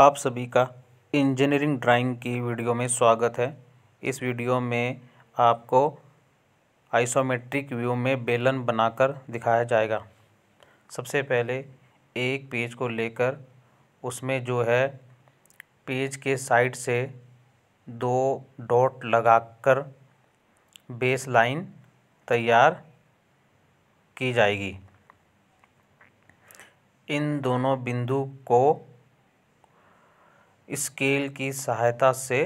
आप सभी का इंजीनियरिंग ड्राइंग की वीडियो में स्वागत है इस वीडियो में आपको आइसोमेट्रिक व्यू में बेलन बनाकर दिखाया जाएगा सबसे पहले एक पेज को लेकर उसमें जो है पेज के साइड से दो डॉट लगाकर बेस लाइन तैयार की जाएगी इन दोनों बिंदु को स्केल की सहायता से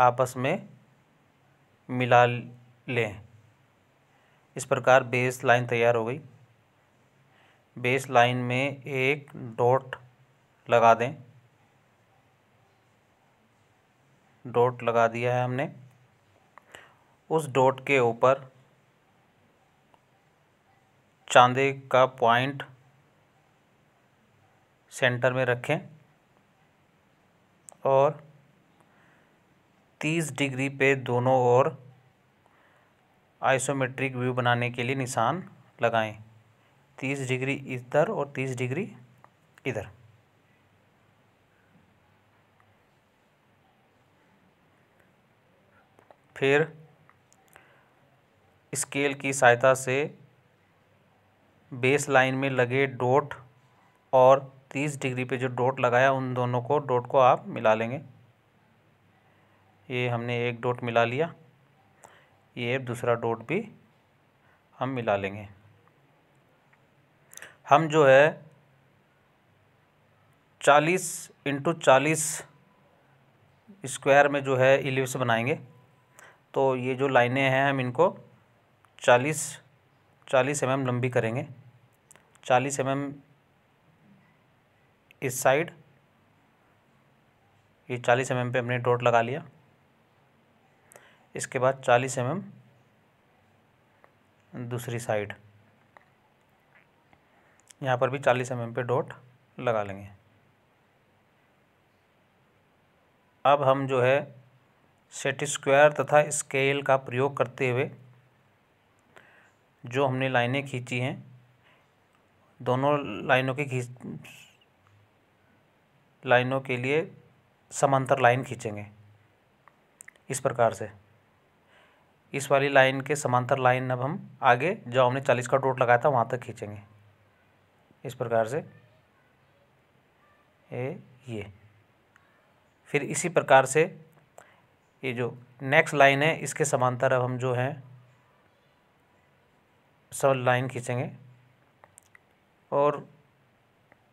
आपस में मिला लें इस प्रकार बेस लाइन तैयार हो गई बेस लाइन में एक डॉट लगा दें डॉट लगा दिया है हमने उस डॉट के ऊपर चांदे का पॉइंट सेंटर में रखें और तीस डिग्री पे दोनों ओर आइसोमेट्रिक व्यू बनाने के लिए निशान लगाएं तीस डिग्री इधर और तीस डिग्री इधर फिर स्केल की सहायता से बेस लाइन में लगे डोट और तीस डिग्री पे जो डॉट लगाया उन दोनों को डॉट को आप मिला लेंगे ये हमने एक डॉट मिला लिया ये दूसरा डॉट भी हम मिला लेंगे हम जो है चालीस इंटू चालीस स्क्वायर में जो है इलिप्स बनाएंगे तो ये जो लाइनें हैं हम इनको चालीस चालीस एम mm लंबी करेंगे चालीस एम mm इस साइड ये चालीस एम पे हमने डॉट लगा लिया इसके बाद चालीस एम दूसरी साइड यहाँ पर भी चालीस एम पे डॉट लगा लेंगे अब हम जो है सेट स्क्वायर तथा स्केल का प्रयोग करते हुए जो हमने लाइनें खींची हैं दोनों लाइनों की खींच लाइनों के लिए समांतर लाइन खींचेंगे इस प्रकार से इस वाली लाइन के समांतर लाइन अब हम आगे जो हमने चालीस का डोट लगाया था वहाँ तक खींचेंगे इस प्रकार से ए ये फिर इसी प्रकार से ये जो नेक्स्ट लाइन है इसके समांतर अब हम जो है सब लाइन खींचेंगे और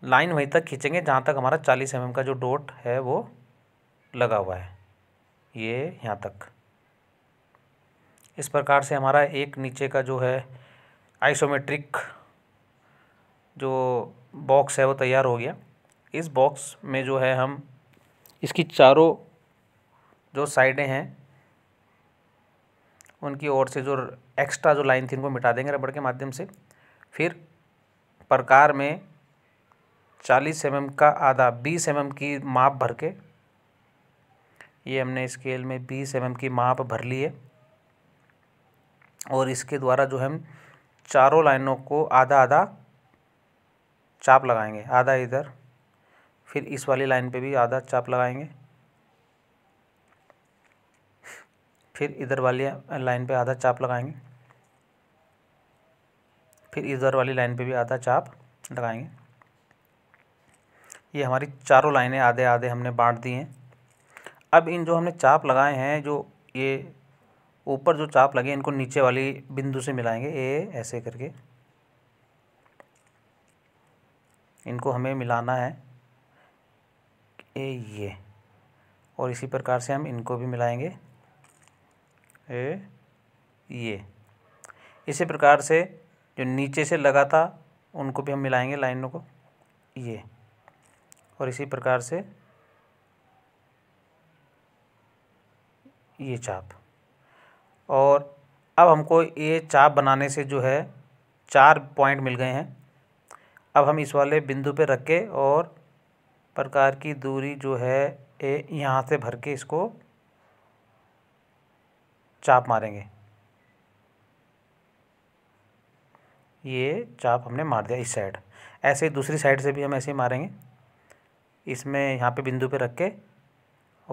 लाइन वहीं तक खींचेंगे जहाँ तक हमारा चालीस एम mm का जो डोट है वो लगा हुआ है ये यहाँ तक इस प्रकार से हमारा एक नीचे का जो है आइसोमेट्रिक जो बॉक्स है वो तैयार हो गया इस बॉक्स में जो है हम इसकी चारों जो साइडें हैं उनकी ओर से जो एक्स्ट्रा जो लाइन थी उनको मिटा देंगे रबड़ के माध्यम से फिर प्रकार में चालीस एम का आधा बीस एम की माप भर के ये हमने स्केल में बीस एम की माप भर ली है और इसके द्वारा जो हम चारों लाइनों को आधा आधा चाप लगाएंगे आधा इधर फिर इस वाली लाइन पे भी आधा चाप लगाएंगे फिर इधर वाली लाइन पे आधा चाप लगाएंगे फिर इधर वाली लाइन पे भी आधा चाप लगाएंगे ये हमारी चारों लाइनें आधे आधे हमने बांट दी हैं अब इन जो हमने चाप लगाए हैं जो ये ऊपर जो चाप लगे इनको नीचे वाली बिंदु से मिलाएंगे ये ऐसे करके इनको हमें मिलाना है ए ये और इसी प्रकार से हम इनको भी मिलाएंगे ए ये इसी प्रकार से जो नीचे से लगा था उनको भी हम मिलाएंगे लाइनों को ये और इसी प्रकार से ये चाप और अब हमको ये चाप बनाने से जो है चार पॉइंट मिल गए हैं अब हम इस वाले बिंदु पे रख के और प्रकार की दूरी जो है ये यहाँ से भर के इसको चाप मारेंगे ये चाप हमने मार दिया इस साइड ऐसे ही दूसरी साइड से भी हम ऐसे ही मारेंगे इसमें यहाँ पे बिंदु पे रख के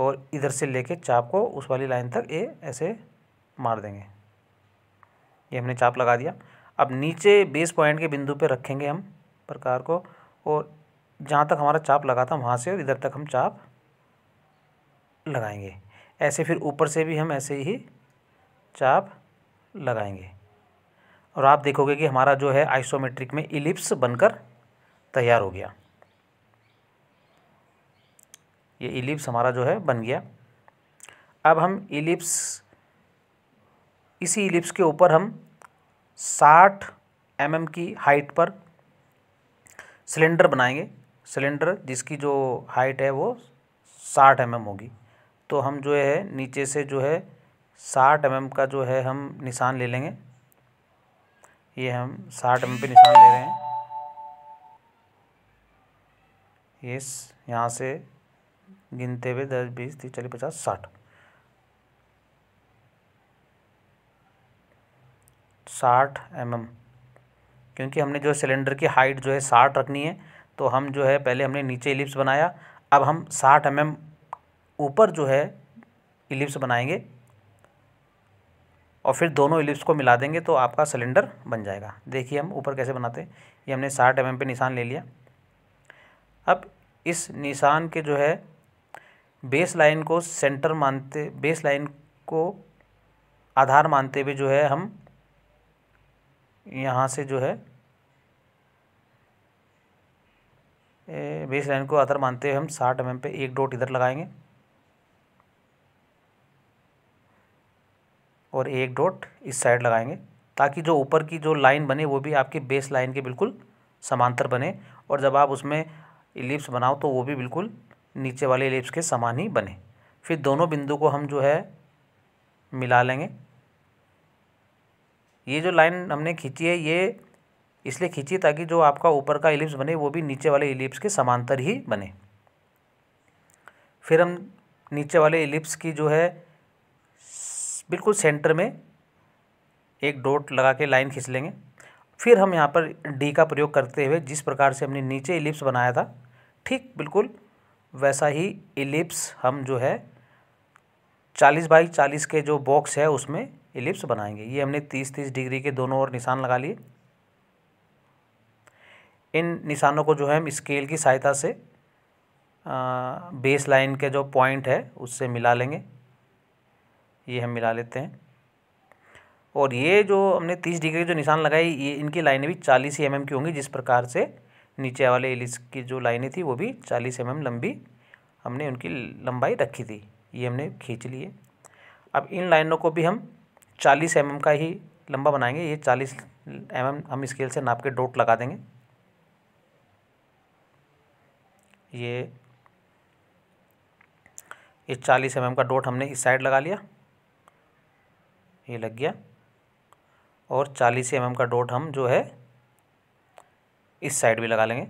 और इधर से लेके चाप को उस वाली लाइन तक ये ऐसे मार देंगे ये हमने चाप लगा दिया अब नीचे बेस पॉइंट के बिंदु पे रखेंगे हम प्रकार को और जहाँ तक हमारा चाप लगा था वहाँ से और इधर तक हम चाप लगाएंगे ऐसे फिर ऊपर से भी हम ऐसे ही चाप लगाएंगे और आप देखोगे कि हमारा जो है आइसोमेट्रिक में इलिप्स बनकर तैयार हो गया ये इलिप्स हमारा जो है बन गया अब हम इलिप्स इसी इलिप्स के ऊपर हम 60 एम mm की हाइट पर सिलेंडर बनाएंगे सिलेंडर जिसकी जो हाइट है वो 60 एम mm होगी तो हम जो है नीचे से जो है 60 एम mm का जो है हम निशान ले लेंगे ये हम 60 एम mm पे निशान ले रहे हैं ये यहाँ से गिनते हुए दस बीस तीस चालीस पचास साठ साठ एम mm. क्योंकि हमने जो सिलेंडर की हाइट जो है साठ रखनी है तो हम जो है पहले हमने नीचे इलिप्स बनाया अब हम साठ एम एम ऊपर जो है इलिप्स बनाएंगे और फिर दोनों इलिप्स को मिला देंगे तो आपका सिलेंडर बन जाएगा देखिए हम ऊपर कैसे बनाते हैं ये हमने साठ एम एम पे निशान ले लिया अब इस निशान के जो है बेस लाइन को सेंटर मानते बेस लाइन को आधार मानते हुए जो है हम यहाँ से जो है बेस लाइन को आधार मानते हुए हम साठ एम mm पे एक डॉट इधर लगाएंगे और एक डॉट इस साइड लगाएंगे ताकि जो ऊपर की जो लाइन बने वो भी आपके बेस लाइन के बिल्कुल समांतर बने और जब आप उसमें इलिप्स बनाओ तो वो भी बिल्कुल नीचे वाले एलिप्स के समान ही बने फिर दोनों बिंदु को हम जो है मिला लेंगे ये जो लाइन हमने खींची है ये इसलिए खींची ताकि जो आपका ऊपर का एलिप्स बने वो भी नीचे वाले एलिप्स के समांतर ही बने फिर हम नीचे वाले एलिप्स की जो है बिल्कुल सेंटर में एक डॉट लगा के लाइन खींच लेंगे फिर हम यहाँ पर डी का प्रयोग करते हुए जिस प्रकार से हमने नीचे एलिप्स बनाया था ठीक बिल्कुल वैसा ही इलिप्स हम जो है चालीस बाई चालीस के जो बॉक्स है उसमें इलिप्स बनाएंगे ये हमने तीस तीस डिग्री के दोनों ओर निशान लगा लिए इन निशानों को जो है हम स्केल की सहायता से बेस लाइन के जो पॉइंट है उससे मिला लेंगे ये हम मिला लेते हैं और ये जो हमने तीस डिग्री जो निशान लगाई ये इनकी लाइनें भी चालीस ही एम mm की होंगी जिस प्रकार से नीचे वाले एलिस की जो लाइनें थी वो भी चालीस एम लंबी हमने उनकी लंबाई रखी थी ये हमने खींच लिए अब इन लाइनों को भी हम चालीस एम mm का ही लंबा बनाएंगे ये चालीस एम mm हम स्केल से नाप के डोट लगा देंगे ये ये चालीस एम mm का डोट हमने इस साइड लगा लिया ये लग गया और चालीस एम mm का डोट हम जो है इस साइड भी लगा लेंगे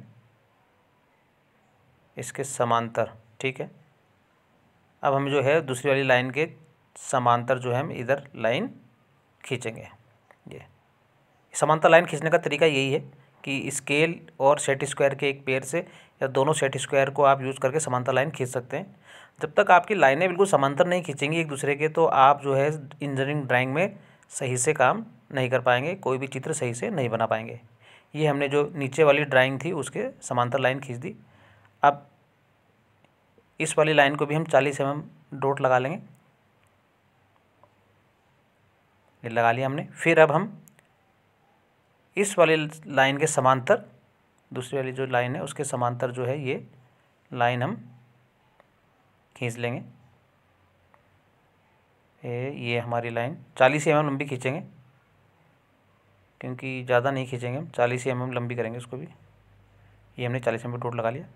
इसके समांतर ठीक है अब हम जो है दूसरी वाली लाइन के समांतर जो है हम इधर लाइन खींचेंगे ये समांतर लाइन खींचने का तरीका यही है कि स्केल और सेट स्क्वायर के एक पेयर से या दोनों सेट स्क्वायर को आप यूज़ करके समांतर लाइन खींच सकते हैं जब तक आपकी लाइनें बिल्कुल समांतर नहीं खींचेंगी एक दूसरे के तो आप जो है इंजीनियरिंग ड्राइंग में सही से काम नहीं कर पाएंगे कोई भी चित्र सही से नहीं बना पाएंगे ये हमने जो नीचे वाली ड्राइंग थी उसके समांतर लाइन खींच दी अब इस वाली लाइन को भी हम चालीस एम एम डोट लगा लेंगे ये लगा लिया हमने फिर अब हम इस वाली लाइन के समांतर दूसरी वाली जो लाइन है उसके समांतर जो है ये लाइन हम खींच लेंगे ये ये हमारी लाइन चालीस एम एम लंबी खींचेंगे क्योंकि ज़्यादा नहीं खींचेंगे हम चालीस ही एम लंबी करेंगे उसको भी ये हमने चालीस एम टोट लगा लिया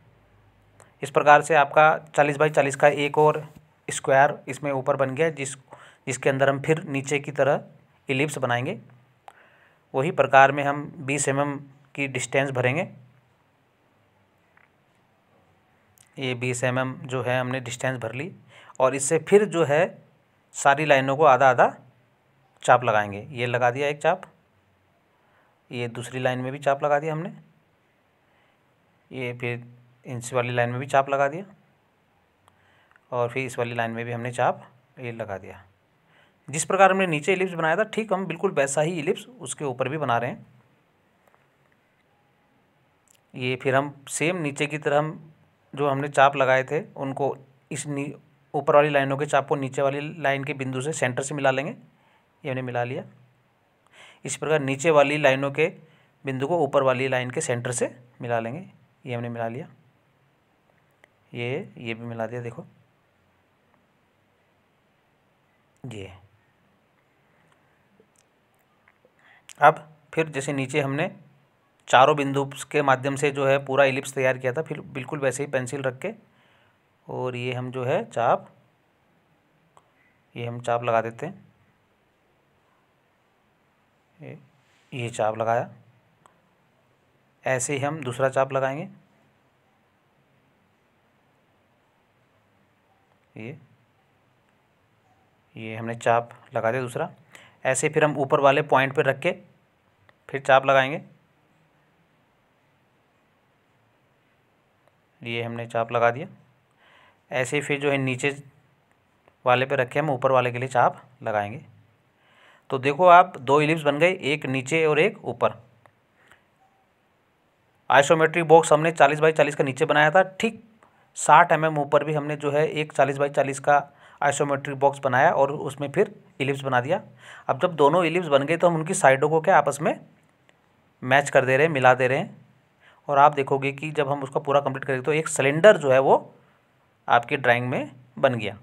इस प्रकार से आपका चालीस बाई चालीस का एक और स्क्वायर इसमें ऊपर बन गया जिस जिसके अंदर हम फिर नीचे की तरह इलिप्स बनाएंगे वही प्रकार में हम बीस एम की डिस्टेंस भरेंगे ये बीस एम जो है हमने डिस्टेंस भर ली और इससे फिर जो है सारी लाइनों को आधा आधा चाप लगाएंगे ये लगा दिया एक चाप ये दूसरी लाइन में भी चाप लगा दिया हमने ये फिर इस वाली लाइन में भी चाप लगा दिया और फिर इस वाली लाइन में भी हमने चाप ये लगा दिया जिस प्रकार हमने नीचे इलिप्स बनाया था ठीक हम बिल्कुल वैसा ही इलिप्स उसके ऊपर भी बना रहे हैं ये फिर हम सेम नीचे की तरह हम जो हमने चाप लगाए थे उनको इस ऊपर वाली लाइनों के चाप को नीचे वाली लाइन के बिंदु से सेंटर से मिला लेंगे ये हमने मिला लिया इसी प्रकार नीचे वाली लाइनों के बिंदु को ऊपर वाली लाइन के सेंटर से मिला लेंगे ये हमने मिला लिया ये ये भी मिला दिया देखो ये अब फिर जैसे नीचे हमने चारों बिंदु के माध्यम से जो है पूरा इलिप्स तैयार किया था फिर बिल्कुल वैसे ही पेंसिल रख के और ये हम जो है चाप ये हम चाप लगा देते हैं ये चाप लगाया ऐसे ही हम दूसरा चाप लगाएंगे ये ये हमने चाप लगा दिया दूसरा ऐसे फिर हम ऊपर वाले पॉइंट पर रख के फिर चाप लगाएंगे ये हमने चाप लगा दिया ऐसे फिर जो है नीचे वाले पे रखे हम ऊपर वाले के लिए चाप लगाएंगे तो देखो आप दो इलिप्स बन गए एक नीचे और एक ऊपर आइसोमेट्रिक बॉक्स हमने चालीस बाई चालीस का नीचे बनाया था ठीक साठ एम mm एम ऊपर भी हमने जो है एक चालीस बाई चालीस का आइसोमेट्रिक बॉक्स बनाया और उसमें फिर इलिप्स बना दिया अब जब दोनों इलिप्स बन गए तो हम उनकी साइडों को क्या आपस में मैच कर दे रहे हैं मिला दे रहे हैं और आप देखोगे कि जब हम उसका पूरा कंप्लीट करेंगे तो एक सिलेंडर जो है वो आपकी ड्राइंग में बन गया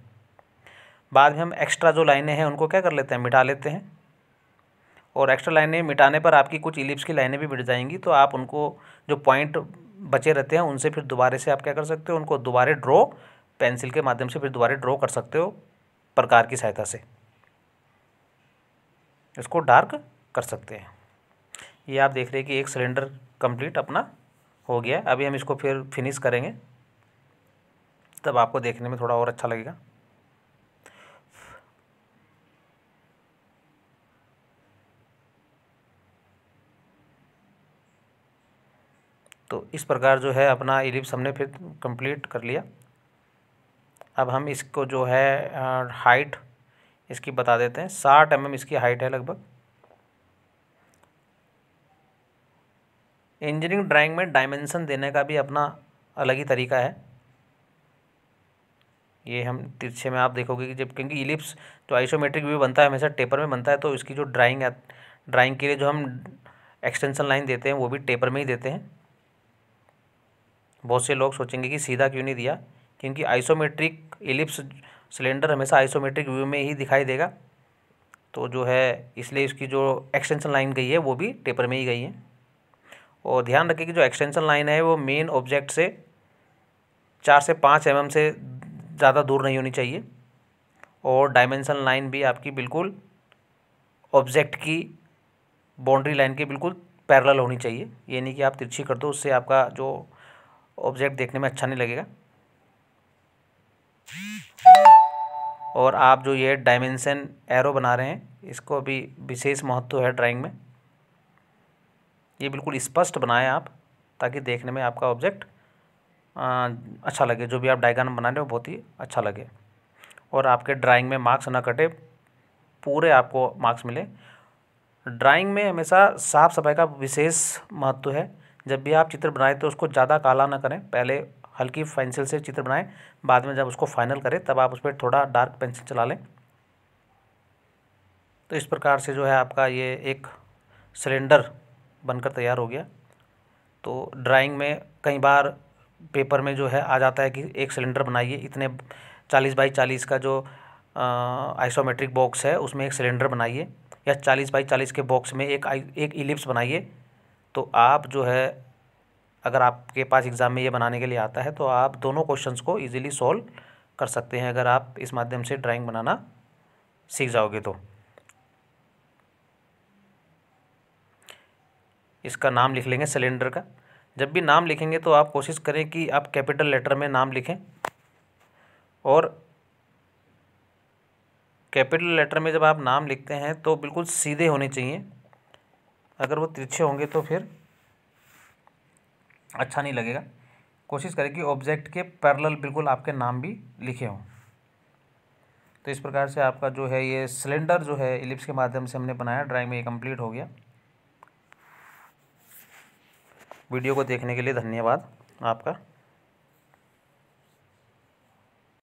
बाद में हम एक्स्ट्रा जो लाइनें हैं उनको क्या कर लेते हैं मिटा लेते हैं और एक्स्ट्रा लाइनें मिटाने पर आपकी कुछ इलिप्स की लाइनें भी मिट जाएंगी तो आप उनको जो पॉइंट बचे रहते हैं उनसे फिर दोबारे से आप क्या कर सकते हो उनको दोबारा ड्रॉ पेंसिल के माध्यम से फिर दोबारा ड्रॉ कर सकते हो प्रकार की सहायता से इसको डार्क कर सकते हैं ये आप देख रहे हैं कि एक सिलेंडर कंप्लीट अपना हो गया अभी हम इसको फिर फिनिश करेंगे तब आपको देखने में थोड़ा और अच्छा लगेगा तो इस प्रकार जो है अपना इलिप्स हमने फिर कंप्लीट कर लिया अब हम इसको जो है हाइट इसकी बता देते हैं साठ एम mm इसकी हाइट है लगभग इंजीनियरिंग ड्राइंग में डायमेंशन देने का भी अपना अलग ही तरीका है ये हम तिरछे में आप देखोगे कि जब क्योंकि इलिप्स जो आइसोमेट्रिक व्यू बनता है हमेशा टेपर में बनता है तो इसकी जो ड्राइंग है ड्राइंग के लिए जो हम एक्सटेंशन लाइन देते हैं वो भी टेपर में ही देते हैं बहुत से लोग सोचेंगे कि सीधा क्यों नहीं दिया क्योंकि आइसोमेट्रिक इलिप्स सिलेंडर हमेशा आइसोमेट्रिक व्यू में ही दिखाई देगा तो जो है इसलिए इसकी जो एक्सटेंशन लाइन गई है वो भी टेपर में ही गई है और ध्यान रखें कि जो एक्सटेंशन लाइन है वो मेन ऑब्जेक्ट से चार से पाँच एम mm से ज़्यादा दूर नहीं होनी चाहिए और डायमेंशन लाइन भी आपकी बिल्कुल ऑब्जेक्ट की बाउंड्री लाइन के बिल्कुल पैरेलल होनी चाहिए यानी कि आप तिरछी कर दो उससे आपका जो ऑब्जेक्ट देखने में अच्छा नहीं लगेगा और आप जो ये डायमेंशन एरो बना रहे हैं इसको भी विशेष महत्व है ड्राइंग में ये बिल्कुल स्पष्ट बनाएं आप ताकि देखने में आपका ऑब्जेक्ट अच्छा लगे जो भी आप डायग्राम बना रहे हो बहुत ही अच्छा लगे और आपके ड्राइंग में मार्क्स ना कटे पूरे आपको मार्क्स मिले ड्राइंग में हमेशा साफ़ सफाई का विशेष महत्व है जब भी आप चित्र बनाएं तो उसको ज़्यादा काला ना करें पहले हल्की पेंसिल से चित्र बनाएं बाद में जब उसको फाइनल करें तब आप उस पर थोड़ा डार्क पेंसिल चला लें तो इस प्रकार से जो है आपका ये एक सिलेंडर बनकर तैयार हो गया तो ड्राइंग में कई बार पेपर में जो है आ जाता है कि एक सिलेंडर बनाइए इतने चालीस बाई चालीस का जो आइसोमेट्रिक बॉक्स है उसमें एक सिलेंडर बनाइए या चालीस बाई चालीस के बॉक्स में एक एक इलिप्स बनाइए तो आप जो है अगर आपके पास एग्ज़ाम में ये बनाने के लिए आता है तो आप दोनों क्वेश्चंस को ईजिली सॉल्व कर सकते हैं अगर आप इस माध्यम से ड्राइंग बनाना सीख जाओगे तो इसका नाम लिख लेंगे सिलेंडर का जब भी नाम लिखेंगे तो आप कोशिश करें कि आप कैपिटल लेटर में नाम लिखें और कैपिटल लेटर में जब आप नाम लिखते हैं तो बिल्कुल सीधे होने चाहिए अगर वो तिरछे होंगे तो फिर अच्छा नहीं लगेगा कोशिश करें कि ऑब्जेक्ट के पैरेलल बिल्कुल आपके नाम भी लिखे हों तो इस प्रकार से आपका जो है ये सिलेंडर जो है इलिप्स के माध्यम से हमने बनाया ड्राइंग में ये कंप्लीट हो गया वीडियो को देखने के लिए धन्यवाद आपका